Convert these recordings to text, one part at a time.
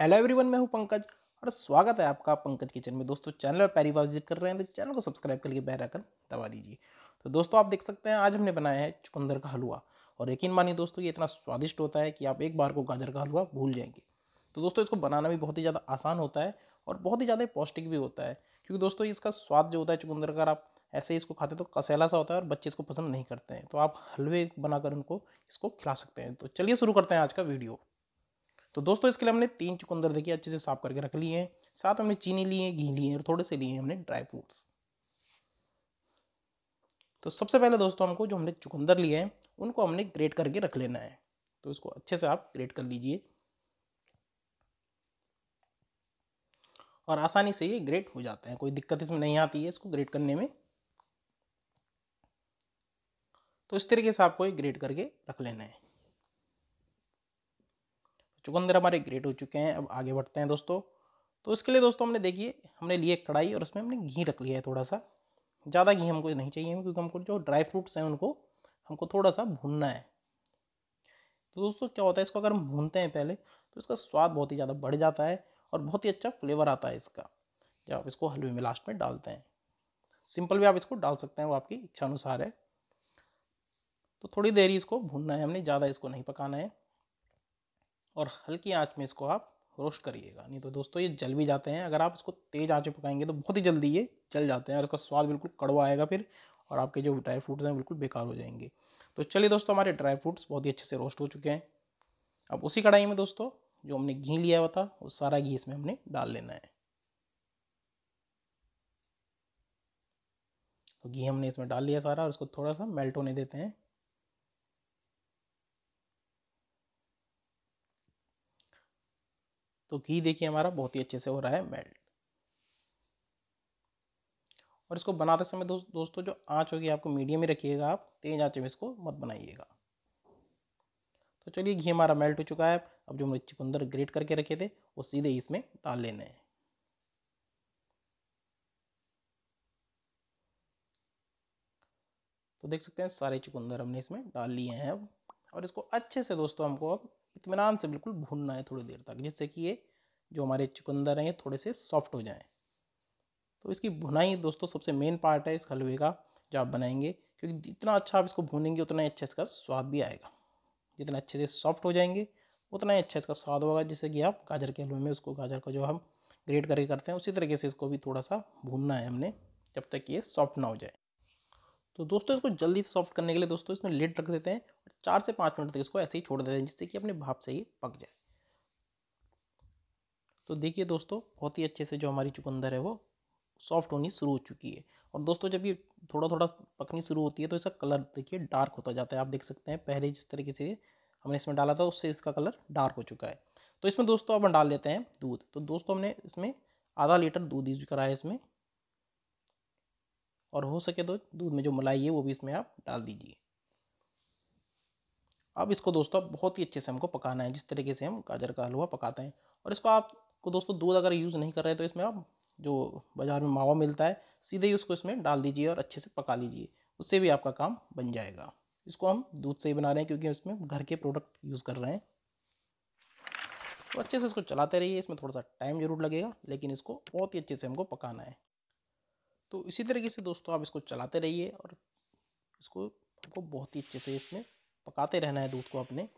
hello everyone मैं हूं पंकज और स्वागत है आपका पंकज किचन में दोस्तों चैनल पर पहली बार विजिट कर रहे हैं तो चैनल को सब्सक्राइब करके बैर आइकन दबा दीजिए तो दोस्तों आप देख सकते हैं आज हमने बनाया है चुकंदर का हलवा और यकीन मानिए दोस्तों ये इतना स्वादिष्ट होता है कि आप एक बार को गाजर का हलवा भूल जाएंगे तो दोस्तों इसको बनाना भी बहुत ही ज़्यादा आसान होता है और बहुत ही ज़्यादा पौष्टिक भी होता है क्योंकि दोस्तों इसका स्वाद जो होता है चुकंदर का आप ऐसे ही इसको खाते तो कसैला सा होता है और बच्चे इसको पसंद नहीं करते हैं तो आप हलवे बनाकर उनको इसको खिला सकते हैं तो चलिए शुरू करते हैं आज का वीडियो तो दोस्तों इसके लिए हमने तीन चुकंदर देखिए अच्छे से साफ करके रख लिए हैं साथ हमने चीनी लिए है घी लिए और थोड़े से लिए हमने ड्राई फ्रूट्स तो सबसे पहले दोस्तों हमको जो हमने चुकंदर लिए हैं उनको हमने ग्रेट करके रख लेना है तो इसको अच्छे से आप ग्रेट कर लीजिए और आसानी से ये ग्रेट हो जाते हैं कोई दिक्कत इसमें नहीं आती है इसको ग्रेट करने में तो इस तरीके से आपको ये ग्रेट करके रख लेना है चुकंदर हमारे ग्रेट हो चुके हैं अब आगे बढ़ते हैं दोस्तों तो इसके लिए दोस्तों हमने देखिए हमने लिए कढ़ाई और उसमें हमने घी रख लिया है थोड़ा सा ज़्यादा घी हमको नहीं चाहिए क्योंकि हमको जो ड्राई फ्रूट्स हैं उनको हमको थोड़ा सा भूनना है तो दोस्तों क्या होता है इसको अगर हम भूनते हैं पहले तो इसका स्वाद बहुत ही ज़्यादा बढ़ जाता है और बहुत ही अच्छा फ्लेवर आता है इसका जब आप इसको हलवे में लास्ट में डालते हैं सिंपल भी आप इसको डाल सकते हैं वो आपकी इच्छा अनुसार है तो थोड़ी देर ही इसको भूनना है हमने ज़्यादा इसको नहीं पकाना है और हल्की आंच में इसको आप रोस्ट करिएगा नहीं तो दोस्तों ये जल भी जाते हैं अगर आप इसको तेज़ आँच में पकाएंगे तो बहुत ही जल्दी ये जल जाते हैं और इसका स्वाद बिल्कुल कड़वा आएगा फिर और आपके जो ड्राई फ्रूट्स हैं बिल्कुल बेकार हो जाएंगे तो चलिए दोस्तों हमारे ड्राई फ्रूट्स बहुत ही अच्छे से रोस्ट हो चुके हैं अब उसी कढ़ाई में दोस्तों जो हमने घी लिया हुआ था वो सारा घी इसमें हमने डाल लेना है तो घी हमने इसमें डाल लिया सारा और इसको थोड़ा सा मेल्ट होने देते हैं तो घी देखिए हमारा बहुत ही अच्छे से हो रहा है मेल्ट और इसको बनाते समय दो, दोस्तों जो आँच होगी आपको मीडियम ही रखिएगा आप तेज़ आँच में इसको मत बनाइएगा तो चलिए घी हमारा मेल्ट हो चुका है अब जो हमने चुकंदर ग्रेट करके रखे थे वो सीधे इसमें डाल लेने हैं तो देख सकते हैं सारे चुकंदर हमने इसमें डाल लिए हैं अब और इसको अच्छे से दोस्तों हमको अब इतमान से बिल्कुल भूनना है थोड़ी देर तक जिससे कि ये जो हमारे चुकंदर हैं ये थोड़े से सॉफ्ट हो जाएँ तो इसकी भुनाई दोस्तों सबसे मेन पार्ट है इस हलवे का जो आप बनाएंगे क्योंकि जितना अच्छा आप इसको भूनेंगे उतना ही अच्छा इसका स्वाद भी आएगा जितना अच्छे से सॉफ्ट हो जाएंगे उतना ही अच्छा इसका स्वाद होगा जैसे कि आप गाजर के हलवे में उसको गाजर का जो हम ग्रेट करके करते हैं उसी तरीके से इसको भी थोड़ा सा भूनना है हमने जब तक ये सॉफ्ट ना हो जाए तो दोस्तों इसको जल्दी से सॉफ्ट करने के लिए दोस्तों इसमें लेट रख देते हैं और चार से पाँच मिनट तक इसको ऐसे ही छोड़ देते हैं जिससे कि अपने भाप से ये पक जाए तो देखिए दोस्तों बहुत ही अच्छे से जो हमारी चुकंदर है वो सॉफ्ट होनी शुरू हो चुकी है और दोस्तों जब ये थोड़ा थोड़ा पकनी शुरू होती है तो इसका कलर देखिए डार्क होता जाता है आप देख सकते हैं पहले जिस तरीके से हमने इसमें डाला था उससे इसका कलर डार्क हो चुका है तो इसमें दोस्तों अब डाल लेते हैं दूध तो दोस्तों हमने इसमें आधा लीटर दूध यूज कराया है इसमें और हो सके तो दूध में जो मलाई है वो भी इसमें आप डाल दीजिए अब इसको दोस्तों बहुत ही अच्छे से हमको पकाना है जिस तरीके से हम गाजर का हलवा पकाते हैं और इसको को दोस्तों दूध अगर यूज़ नहीं कर रहे तो इसमें आप जो बाज़ार में मावा मिलता है सीधे ही उसको इसमें डाल दीजिए और अच्छे से पका लीजिए उससे भी आपका काम बन जाएगा इसको हम दूध से ही बना रहे हैं क्योंकि इसमें घर के प्रोडक्ट यूज़ कर रहे हैं तो अच्छे से इसको चलाते रहिए इसमें थोड़ा सा टाइम ज़रूर लगेगा लेकिन इसको बहुत ही अच्छे से हमको पकाना है तो इसी तरीके से दोस्तों आप इसको चलाते रहिए और इसको आपको बहुत ही अच्छे से इसमें पकाते रहना है दूध को अपने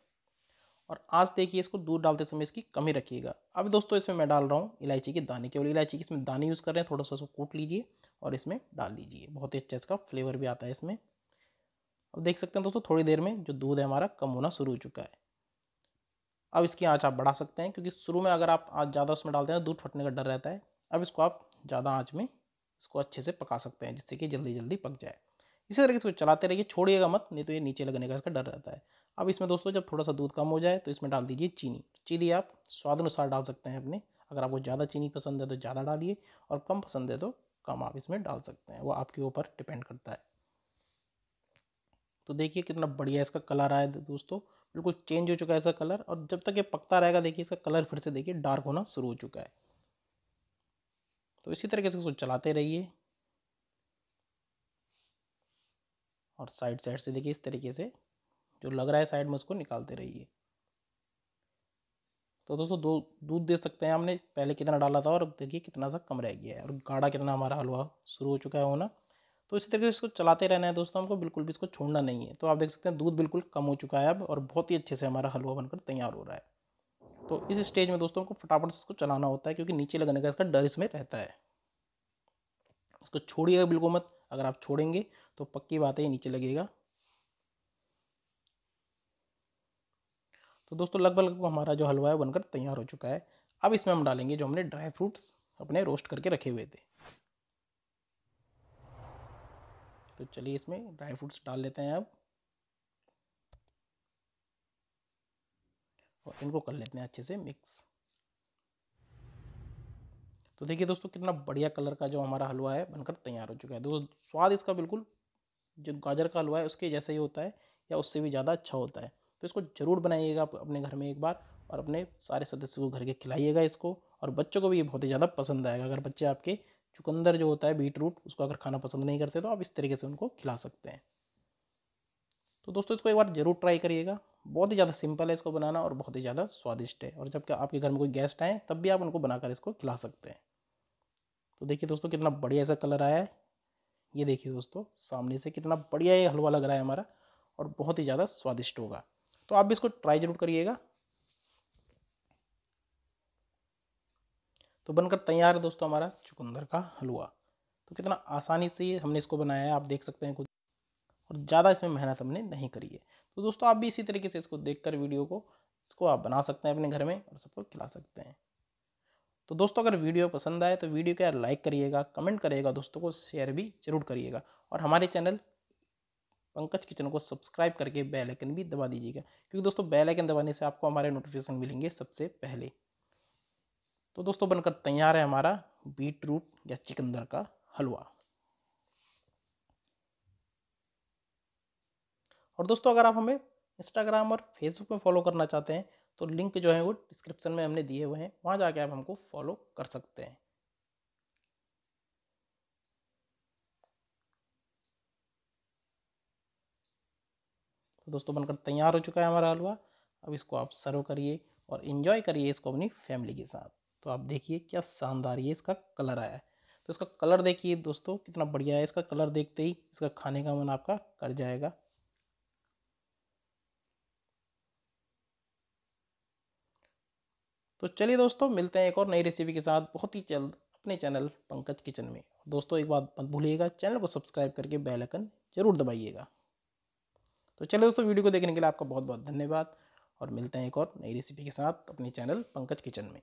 और आज देखिए इसको दूध डालते समय इसकी कमी रखिएगा अब दोस्तों इसमें मैं डाल रहा हूँ इलायची के दाने केवल इलायची के इसमें दाने यूज़ कर रहे हैं थोड़ा सा उसको कूट लीजिए और इसमें डाल दीजिए बहुत ही अच्छा इसका फ्लेवर भी आता है इसमें अब देख सकते हैं दोस्तों थोड़ी देर में जो दूध है हमारा कम होना शुरू हो चुका है अब इसकी आँच आप बढ़ा सकते हैं क्योंकि शुरू में अगर आप आज ज़्यादा उसमें डालते हैं तो दूध फटने का डर रहता है अब इसको आप ज़्यादा आँच में इसको अच्छे से पका सकते हैं जिससे कि जल्दी जल्दी पक जाए इसी तरीके से चलाते रहिए छोड़िएगा मत नहीं तो ये नीचे लगने का इसका डर रहता है अब इसमें दोस्तों जब थोड़ा सा दूध कम हो जाए तो इसमें डाल दीजिए चीनी चीनी आप स्वाद अनुसार डाल सकते हैं अपने अगर आपको ज़्यादा चीनी पसंद है तो ज़्यादा डालिए और कम पसंद है तो कम आप इसमें डाल सकते हैं वो आपके ऊपर डिपेंड करता है तो देखिए कितना बढ़िया इसका कलर आया दोस्तों बिल्कुल चेंज हो चुका है इसका कलर और जब तक ये पकता रहेगा देखिए इसका कलर फिर से देखिए डार्क होना शुरू हो चुका है तो इसी तरीके से इसको चलाते रहिए और साइड साइड से देखिए इस तरीके से जो लग रहा है साइड में उसको निकालते रहिए तो दोस्तों दो दूध दे सकते हैं हमने पहले कितना डाला था और अब देखिए कितना सा कम रह गया है और गाढ़ा कितना हमारा हलवा शुरू हो चुका है होना तो इसी तरीके से इसको चलाते रहना है दोस्तों हमको बिल्कुल भी इसको छोड़ना नहीं है तो आप देख सकते हैं दूध बिल्कुल कम हो चुका है अब और बहुत ही अच्छे से हमारा हलवा बनकर तैयार हो रहा है तो इस स्टेज में दोस्तों को फटाफट से इसको चलाना होता है क्योंकि नीचे लगने का इसका डर इसमें रहता है इसको छोड़िएगा बिल्कुल मत अगर आप छोड़ेंगे तो पक्की बात है ये नीचे लगेगा तो दोस्तों लगभग लगभग हमारा जो हलवा है बनकर तैयार हो चुका है अब इसमें हम डालेंगे जो हमने ड्राई फ्रूट्स अपने रोस्ट करके रखे हुए थे तो चलिए इसमें ड्राई फ्रूट्स डाल लेते हैं अब इनको कर लेते हैं अच्छे से मिक्स तो देखिए दोस्तों कितना बढ़िया कलर का जो हमारा हलवा है बनकर तैयार हो चुका है दोस्तों स्वाद इसका बिल्कुल जो गाजर का हलवा है उसके जैसा ही होता है या उससे भी ज़्यादा अच्छा होता है तो इसको ज़रूर बनाइएगा आप अपने घर में एक बार और अपने सारे सदस्यों को घर के खिलाइएगा इसको और बच्चों को भी ये बहुत ही ज़्यादा पसंद आएगा अगर बच्चे आपके चुकंदर जो होता है बीट रूट उसको अगर खाना पसंद नहीं करते तो आप इस तरीके से उनको खिला सकते हैं तो दोस्तों इसको एक बार ज़रूर ट्राई करिएगा बहुत ही ज़्यादा सिंपल है इसको बनाना और बहुत ही ज़्यादा स्वादिष्ट है और जब आपके घर में कोई गेस्ट आए तब भी आप उनको बनाकर इसको खिला सकते हैं तो देखिए दोस्तों कितना बढ़िया ऐसा कलर आया है ये देखिए दोस्तों सामने से कितना बढ़िया ये हलवा लग रहा है हमारा और बहुत ही ज़्यादा स्वादिष्ट होगा तो आप भी इसको ट्राई ज़रूर करिएगा तो बनकर तैयार है दोस्तों हमारा चुकंदर का हलवा तो कितना आसानी से हमने इसको बनाया है आप देख सकते हैं कुछ और ज़्यादा इसमें मेहनत हमने नहीं करी है तो दोस्तों आप भी इसी तरीके से इसको देख कर वीडियो को इसको आप बना सकते हैं अपने घर में और सबको खिला सकते हैं तो दोस्तों अगर वीडियो पसंद आए तो वीडियो को यार लाइक करिएगा कमेंट करिएगा दोस्तों को शेयर भी जरूर करिएगा और हमारे चैनल पंकज किचन को सब्सक्राइब करके बेल आइकन भी दबा दीजिएगा क्योंकि दोस्तों बेल आइकन दबाने से आपको हमारे नोटिफिकेशन मिलेंगे सबसे पहले तो दोस्तों बनकर तैयार है हमारा बीट रूट या चिकंदर का हलवा और दोस्तों अगर आप हमें इंस्टाग्राम और फेसबुक में फॉलो करना चाहते हैं तो लिंक जो है वो डिस्क्रिप्शन में हमने दिए हुए हैं वहाँ जाके आप हमको फॉलो कर सकते हैं तो दोस्तों बनकर तैयार हो चुका है हमारा हलवा अब इसको आप सर्व करिए और इन्जॉय करिए इसको अपनी फैमिली के साथ तो आप देखिए क्या शानदार ये इसका कलर आया है तो इसका कलर देखिए दोस्तों कितना बढ़िया है इसका कलर देखते ही इसका खाने का मन आपका कर जाएगा तो चलिए दोस्तों मिलते हैं एक और नई रेसिपी के साथ बहुत ही जल्द अपने चैनल पंकज किचन में दोस्तों एक बात मत भूलिएगा चैनल को सब्सक्राइब करके बेल आइकन जरूर दबाइएगा तो चलिए दोस्तों वीडियो को देखने के लिए आपका बहुत बहुत धन्यवाद और मिलते हैं एक और नई रेसिपी के साथ अपने चैनल पंकज किचन में